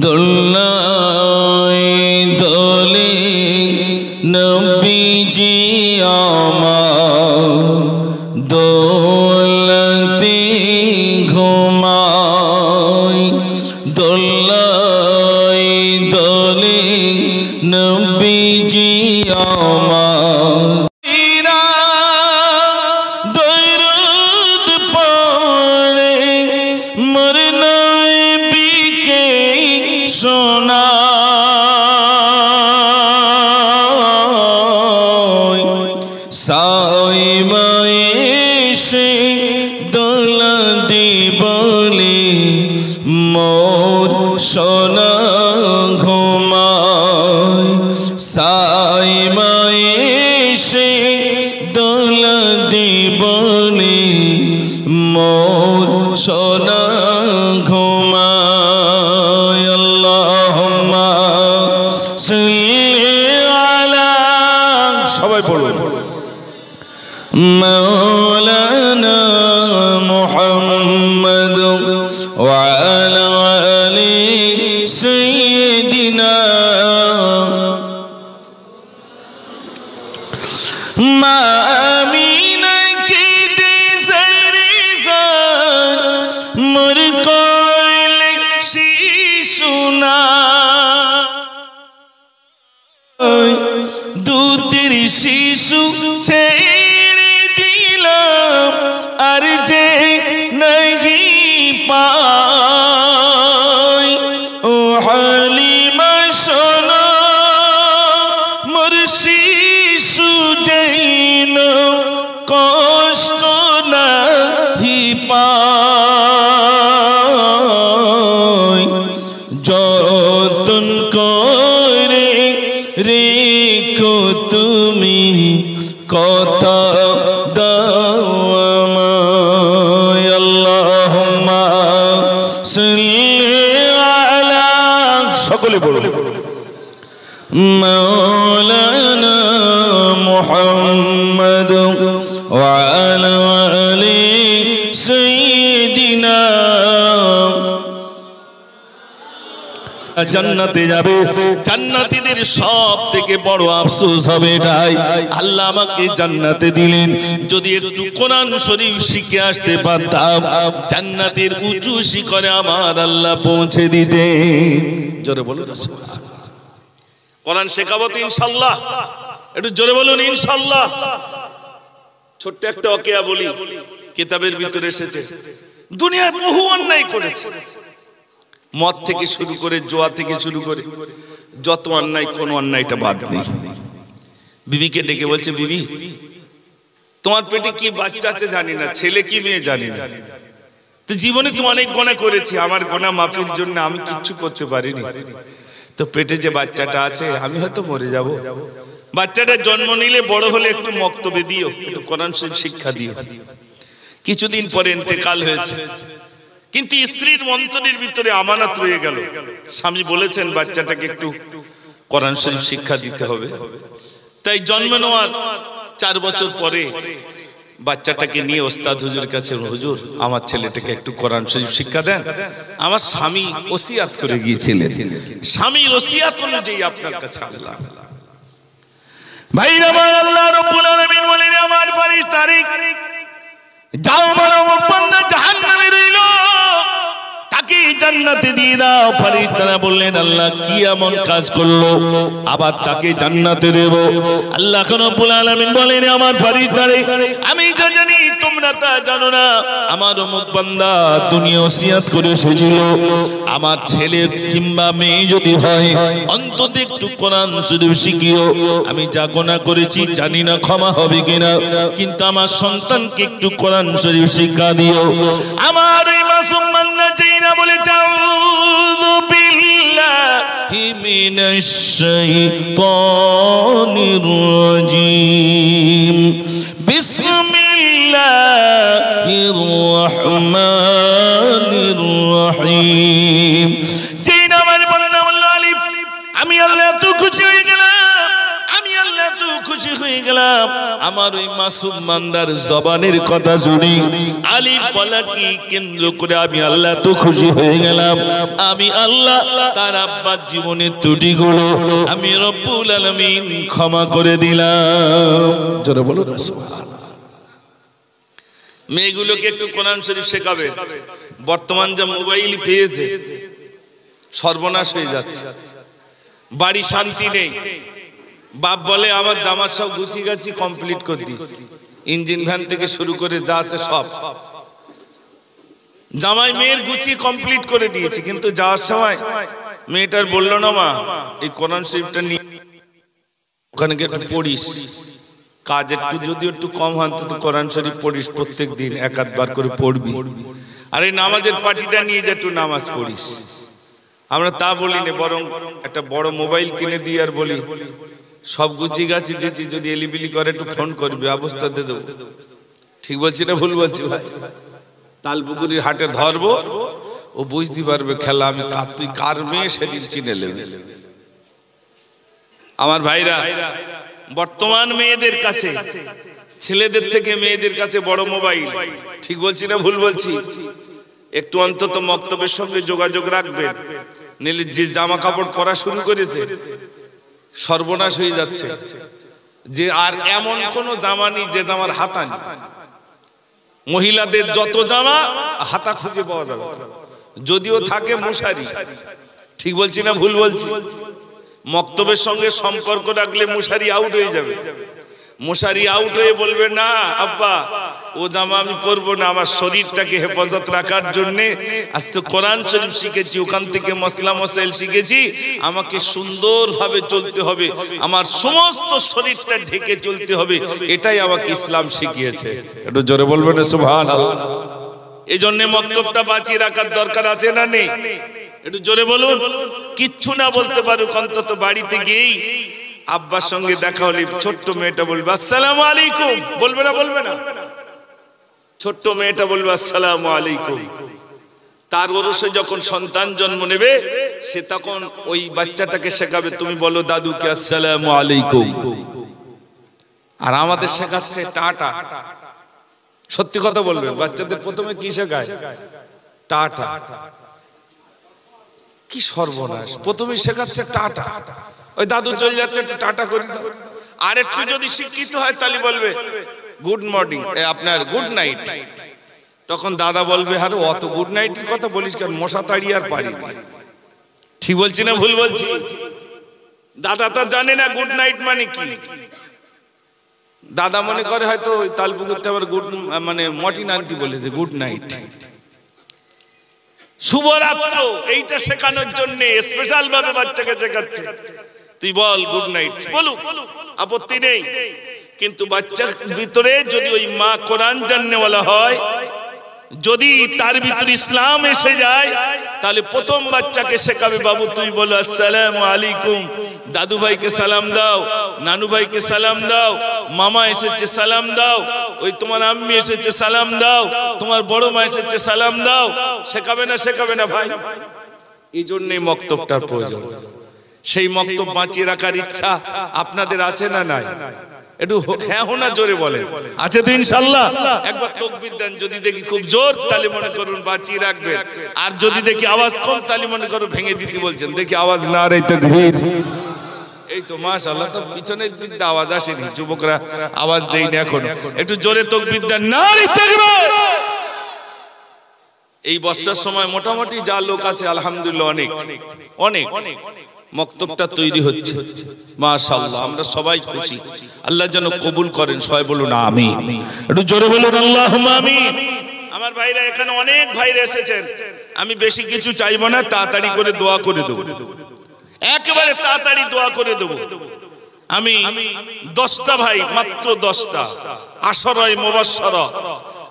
दुल्लाए दोले नबी जी आमा दौलती घुमाए दुल्लाए दोले नबी जी आमा तेरा दर्द সোনা ঘুমায় আল্লাহুম্মা সাল্লি আলা সবাই পড়ুন وعلى آل سيدنا জান্নাতে যাবে জান্নাতিদের সব থেকে বড় আফসোস হবে ভাই আল্লাহ আমাকে জান্নাতে দিলেন যদি একটু কোরআন শরীফ শিখে আসতে পারতাম জান্নাতের উঁচু শিখরে আমার আল্লাহ পৌঁছে দিতে জোরে বলুন কোরআন শেখাবো তো ইনশাল্লাহ একটু জোরে বলুন ইনশাল্লাহ ছোট্ট একটা অকেয়া বলি কেতাবের ভিতরে এসেছে দুনিয়ায় বহু অন্যায় করেছে মদ থেকে শুরু করে জোয়া থেকে শুরু করে যত অন্যায় কোন অন্যায়টা বাদ নেই বিবিকে ডেকে বলছে বিবি তোমার পেটে কি বাচ্চা আছে জানি না ছেলে কি মেয়ে জানি না তো জীবনে তো অনেক গোনা করেছি আমার গোনা মাফির জন্য আমি কিচ্ছু করতে পারিনি তো পেটে যে বাচ্চাটা আছে আমি হয়তো মরে যাব বাচ্চাটা জন্ম নিলে বড় হলে একটু মক্তবে দিও একটু কোরআন শরীফ শিক্ষা দিও কিছুদিন পরে এতেকাল হয়েছে কিন্তু স্ত্রীর মন্ত্রণের ভিতরে আমানত রয়ে গেল স্বামী বলেছেন বাচ্চাটাকে একটু কোরআন শরীফ শিক্ষা দিতে হবে তাই জন্ম নেওয়ার চার বছর পরে বাচ্চাটাকে নিয়ে ওস্তাদ হুজুর কাছে হুজুর আমার ছেলেটাকে একটু কোরআন শরীফ শিক্ষা দেন আমার স্বামী ওসিয়াত করে গিয়েছিলেন স্বামী ওসিয়াত অনুযায়ী আপনার কাছে আল্লাহ ভাইরা আমার আল্লাহ রব্বুল আলামিন বলেন আমার ফারিস্তারিক যাও মানব বান্দা জাহান্নামে রইলো জান্নাতে দিয়ে দাও ফারিস্তারা বললেন আল্লাহ কি এমন কাজ করলো আবার তাকে জান্নাতে দেব আল্লাহ বলেন আমার ফারিস্তারে আমি যা জানি তোমরা তা জানো না আমার অমুক বান্দা দুনিয়া করে এসেছিল আমার ছেলে কিংবা মেয়ে যদি হয় অন্তত একটু কোরআন শরীফ শিখিও আমি যা গোনা করেছি জানি না ক্ষমা হবে কিনা কিন্তু আমার সন্তানকে একটু কোরআন শরীফ শিক্ষা দিও আমার এই মাসুম বান্দা না বলে নাউযু বিল্লাহি মিনাশ শাইতানির রাজীম বিসমিল্লাহির রাহমানির রাহিম জিন আমার বান্দা আমি আল্লাহ তো খুশি হয়ে গেলাম এত খুশি হয়ে গেলাম আমার ওই মাসুম মান্দার জবানের কথা শুনি আলী পালাকি কেন্দ্র করে আমি আল্লাহ তো খুশি হয়ে গেলাম আমি আল্লাহ তার আব্বার জীবনের ত্রুটিগুলো আমি রব্বুল আলমিন ক্ষমা করে দিলাম জোরে বলুন মেয়েগুলোকে একটু কোরআন শরীফ শেখাবে বর্তমান যা মোবাইল পেয়েছে সর্বনাশ হয়ে যাচ্ছে বাড়ি শান্তি নেই বাপ বলে আমার জামার সব গুছি গাছি কমপ্লিট করে দিস ইঞ্জিন ভ্যান থেকে শুরু করে যা আছে সব জামাই মেয়ের গুছি কমপ্লিট করে দিয়েছি কিন্তু যাওয়ার সময় মেয়েটার বললো না মা এই কোরআন শরীফটা নিয়ে ওখানে গিয়ে একটু পড়িস কাজ একটু যদি একটু কম হন তো কোরআন শরীফ পড়িস প্রত্যেক দিন এক আধবার করে পড়বি আর এই নামাজের পার্টিটা নিয়ে যা একটু নামাজ পড়িস আমরা তা বলি না বরং একটা বড় মোবাইল কিনে দিই আর বলি সব গুছি গাছি দিয়েছি যদি এলিবিলি করে একটু ফোন করবি অবস্থা দিয়ে দেবো ঠিক বলছি না ভুল বলছি ভাই তালপুকুরির হাটে ধরবো ও বুঝতে পারবে খেলা আমি তুই কার মেয়ে সেদিন চিনে নেবে আমার ভাইরা বর্তমান মেয়েদের কাছে ছেলেদের থেকে মেয়েদের কাছে বড় মোবাইল ঠিক বলছি না ভুল বলছি একটু অন্তত মক্তবের সঙ্গে যোগাযোগ রাখবে নিলে যে জামা কাপড় পরা শুরু করেছে সর্বনাশ হয়ে যাচ্ছে যে আর এমন কোন জামা নেই যে জামার হাতা নেই মহিলাদের যত জামা হাতা খুঁজে পাওয়া যাবে যদিও থাকে মশারি ঠিক বলছি না ভুল বলছি মক্তবের সঙ্গে সম্পর্ক রাখলে মশারি আউট হয়ে যাবে মশারি আউট হয়ে বলবে না আব্বা ও জামা আমি পরবো না আমার শরীরটাকে হেফাজত রাখার জন্যে আজ তো কোরআন শরীফ শিখেছি ওখান থেকে মশলা মশাইল শিখেছি আমাকে সুন্দরভাবে চলতে হবে আমার সমস্ত শরীরটা ঢেকে চলতে হবে এটাই আমাকে ইসলাম শিখিয়েছে একটু জোরে বলবেন সুভান এই জন্যে মক্তবটা বাঁচিয়ে রাখার দরকার আছে না নেই একটু জোরে বলুন কিচ্ছু না বলতে পারুক অন্তত বাড়িতে গিয়েই আব্বার সঙ্গে দেখা হলে ছোট্ট মেয়েটা বলবে আসসালাম আলাইকুম বলবে না বলবে না ছোট্ট মেয়েটা বলবে আসসালাম আলাইকুম তার ওরসে যখন সন্তান জন্ম নেবে সে তখন ওই বাচ্চাটাকে শেখাবে তুমি বলো দাদুকে আসসালাম আলাইকুম আর আমাদের শেখাচ্ছে টাটা সত্যি কথা বলবে বাচ্চাদের প্রথমে কি শেখায় টাটা কি সর্বনাশ প্রথমে শেখাচ্ছে টাটা ওই দাদু চলে যাচ্ছে একটু টাটা করে আর একটু যদি শিক্ষিত হয় তাহলে বলবে গুড মর্নিং আপনার গুড নাইট তখন দাদা বলবে আর অত গুড নাইটের কথা বলিস কারণ মশা তাড়ি আর পারি ঠিক বলছি না ভুল বলছি দাদা তো জানে না গুড নাইট মানে কি দাদা মনে করে হয়তো করতে আবার গুড মানে মটি আনতি বলেছে গুড নাইট শুভরাত্র এইটা শেখানোর জন্য স্পেশাল ভাবে বাচ্চাকে শেখাচ্ছে তুই বল গুড নাইট বলুক আপত্তি নেই কিন্তু বাচ্চার ভিতরে যদি ওই মা কোরআন জাননেওয়ালা হয় যদি তার ভিতর ইসলাম এসে যায় তাহলে প্রথম বাচ্চাকে শেখাবে বাবু তুই বলো আসসালাম আলাইকুম দাদু ভাইকে সালাম দাও নানু ভাইকে সালাম দাও মামা এসেছে সালাম দাও ওই তোমার আম্মি এসেছে সালাম দাও তোমার বড় মা এসেছে সালাম দাও শেখাবে না শেখাবে না ভাই এই জন্যই মক্তবটার প্রয়োজন সেই মক্তব বাঁচিয়ে রাখার ইচ্ছা আপনাদের আছে না নাই একটু হ্যাঁ না জোরে আছে তো ইনশাল্লাহ একবার তকবির দেন যদি দেখি খুব জোর মনে করুন বাঁচিয়ে আর যদি দেখি আওয়াজ কম মনে করুন ভেঙে দিতে বলছেন দেখি আওয়াজ না এই তকবির এই তো মাশাআল্লাহ তো পিছনের দিক দিয়ে আওয়াজ আসেনি যুবকরা আওয়াজ দেয়নি এখন একটু জোরে তকবির দেন না তকবির এই বর্ষার সময় মোটামুটি যা লোক আছে আলহামদুলিল্লাহ অনেক অনেক অনেক মক্তবটা তৈরি হচ্ছে মাশাআল্লাহ আমরা সবাই খুশি আল্লাহ যেন কবুল করেন সবাই বলুন আমি একটু জোরে বলুন আল্লাহ আমার ভাইরা এখানে অনেক ভাইরা এসেছেন আমি বেশি কিছু চাইবো না তাড়াতাড়ি করে দোয়া করে দেবো একেবারে তাড়াতাড়ি দোয়া করে দেবো আমি দশটা ভাই মাত্র দশটা আসরয় মোবাসর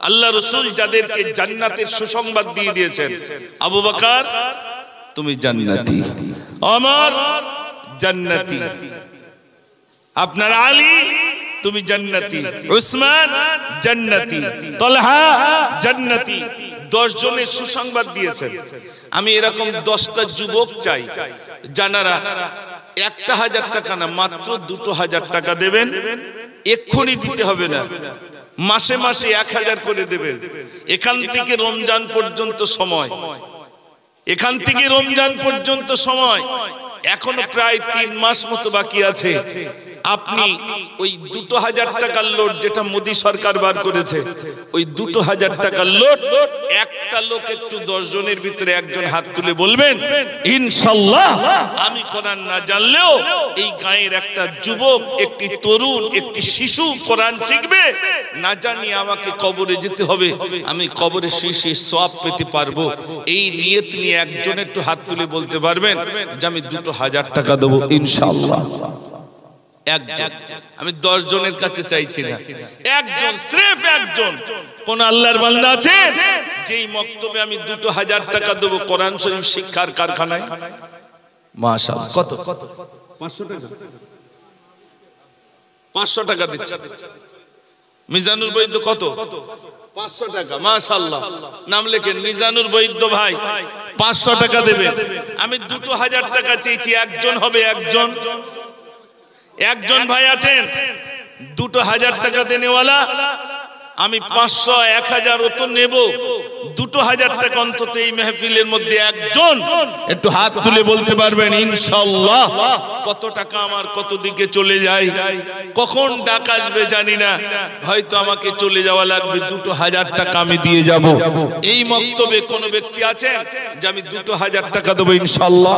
আল্লাহ রসুল যাদেরকে জান্নাতের সুসংবাদ দিয়ে দিয়েছেন আবু বাকার তুমি জান্নাতি অমর জান্নাতি আপনার আলী তুমি জান্নাতি উসমান জান্নাতি তলহা জান্নাতি দশ জনের সুসংবাদ দিয়েছেন আমি এরকম দশটা যুবক চাই জানারা একটা হাজার টাকা না মাত্র দুটো হাজার টাকা দেবেন এক্ষুনি দিতে হবে না মাসে মাসে এক হাজার করে দেবেন এখান থেকে রমজান পর্যন্ত সময় এখান থেকে রমজান পর্যন্ত সময় এখনো প্রায় তিন মাস মতো বাকি আছে আপনি ওই দুটো হাজার টাকার লোট যেটা মোদী সরকার বার করেছে ওই দুটো হাজার টাকার লোট একটা লোক একটু দশ জনের ভিতরে একজন হাত তুলে বলবেন ইনশাল্লাহ আমি কোরআন না জানলেও এই গায়ের একটা যুবক একটি তরুণ একটি শিশু কোরআন শিখবে না জানি আমাকে কবরে যেতে হবে আমি কবরে শুয়ে সব পেতে পারবো এই নিয়ত নিয়ে একজন একটু হাত তুলে বলতে পারবেন যে আমি দুটো হাজার টাকা দেবো ইনশাল্লাহ একজন আমি দশ জনের কাছে চাইছি না একজন স্রেফ একজন কোন আল্লাহর বান্দা আছে যেই মক্তবে আমি দুটো হাজার টাকা দেবো কোরআন শরীফ শিক্ষার কারখানায় মাশাল কত পাঁচশো টাকা পাঁচশো টাকা দিচ্ছে মিজানুর বৈদ্য কত পাঁচশো টাকা মাশাল্লাহ নাম লেখেন মিজানুর বৈদ্য ভাই পাঁচশো টাকা দেবে আমি দুটো হাজার টাকা চেয়েছি একজন হবে একজন একজন ভাই আছেন দুটো হাজার টাকা দেনেওয়ালা আমি পাঁচশো এক হাজার ও তো নেব দুটো হাজার টাকা অন্তত এই মেহফিলের মধ্যে একজন একটু হাত তুলে বলতে পারবেন ইনশাল্লাহ কত টাকা আমার কত দিকে চলে যায় কখন ডাক আসবে জানি না হয়তো আমাকে চলে যাওয়া লাগবে দুটো হাজার টাকা আমি দিয়ে যাব এই মক্তবে কোনো ব্যক্তি আছে যে আমি দুটো হাজার টাকা দেবো ইনশাল্লাহ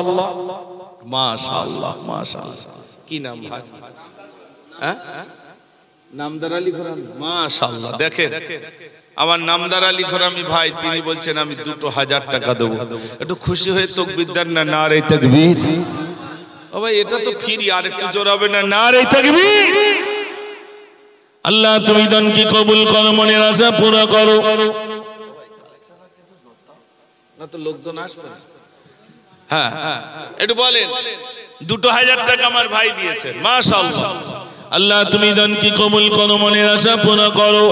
মাশাল্লাহ মাশাল্লাহ কি নাম হ্যাঁ আমার নামদার খোরামি ভাই তিনি বলছেন আমি হাজার টাকা দেবো একটু খুশি হয়ে না ও ভাই এটা তো ফিরি আর না আল্লাহ তুমি কি কবুল করো মনে আশা পুরো করো না তো লোকজন আসবে হ্যাঁ, হ্যাঁ, হ্যাঁ একটু বলেন দুটো হাজার টাকা আমার ভাই দিয়েছে সব আল্লাহ তুমি কি কবুল করো মনের আশা পূর্ণ করো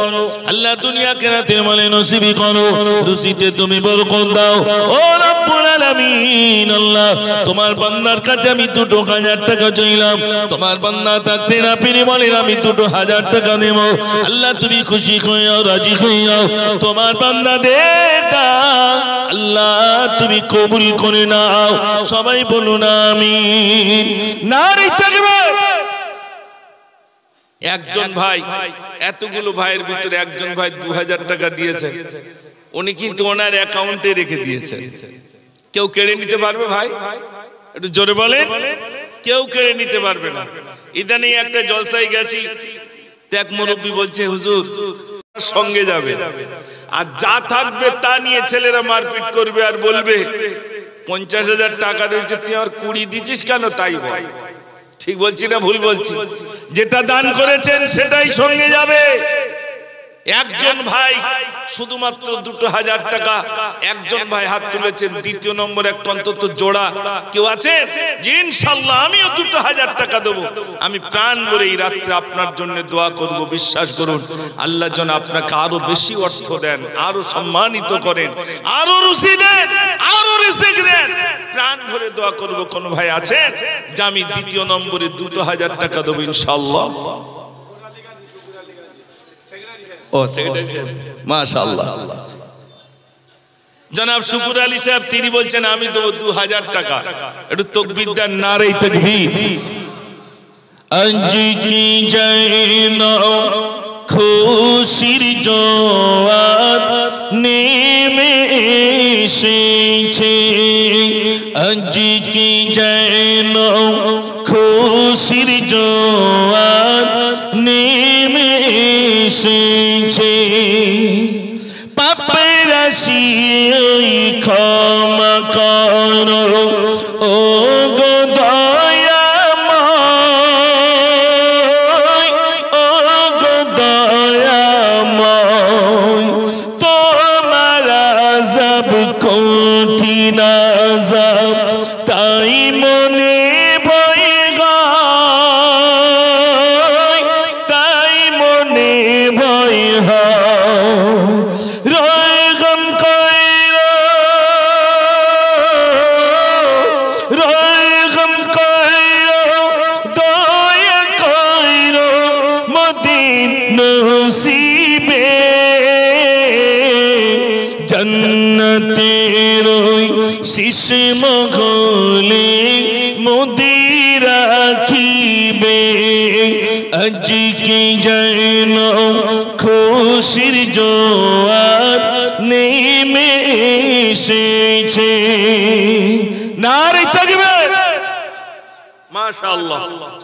আল্লাহ দুনিয়া কেরাতের মনে নসিবি করো রুসিতে তুমি বরকত দাও ও রব্বুল আলামিন আল্লাহ তোমার বান্দার কাছে আমি দুটো হাজার টাকা চাইলাম তোমার বান্দা থাকতে না বলে আমি দুটো হাজার টাকা নেব আল্লাহ তুমি খুশি হইয়াও রাজি হইয়াও তোমার বান্দা দে আল্লাহ তুমি কবুল করে নাও সবাই বলুন আমি নারী থাকবে একজন ভাই এতগুলো ভাইয়ের ভিতরে একজন ভাই দু টাকা দিয়েছেন উনি কিন্তু ওনার অ্যাকাউন্টে রেখে দিয়েছেন কেউ কেড়ে নিতে পারবে ভাই একটু জোরে বলে কেউ কেড়ে নিতে পারবে না ইদানিং একটা জলসাই গেছি এক মুরব্বী বলছে হুজুর সঙ্গে যাবে আর যা থাকবে তা নিয়ে ছেলেরা মারপিট করবে আর বলবে পঞ্চাশ হাজার টাকা রয়েছে তুই আর কুড়ি দিচ্ছিস কেন তাই ভাই ঠিক বলছি না ভুল বলছি যেটা দান করেছেন সেটাই সঙ্গে যাবে একজন ভাই শুধুমাত্র দুটো হাজার টাকা একজন ভাই হাত তুলেছেন দ্বিতীয় নম্বর একটা অন্তত জোড়া কেউ আছে ইনশাল্লাহ আমিও দুটো হাজার টাকা দেবো আমি প্রাণ বলে এই রাত্রে আপনার জন্য দোয়া করব বিশ্বাস করুন আল্লাহ যেন আপনাকে আরো বেশি অর্থ দেন আরো সম্মানিত করেন আরো রুচি দেন আরো রিসিক দেন প্রাণ ভরে দোয়া করব কোন ভাই আছে যে আমি দ্বিতীয় নম্বরে দুটো হাজার টাকা দেবো ইনশাল্লাহ ও সেক্রেটারি সাহেব জনাব শুকুর আলী সাহেব তিনি বলছেন আমি দেবো দু হাজার টাকা একটু তকবিদার না রে তকবির অঞ্জি কি জৈন খুশির জোয়ার নেমে এসেছে অঞ্জি কি জৈন খুশির জোয়ার নেমে এসেছে নসিবে জন্নতের শিশু মঘলে মোদি রাখিবে আজকে যেন খুশির জোয়ার নেমে এসেছে নারী থাকবে মাশাআল্লাহ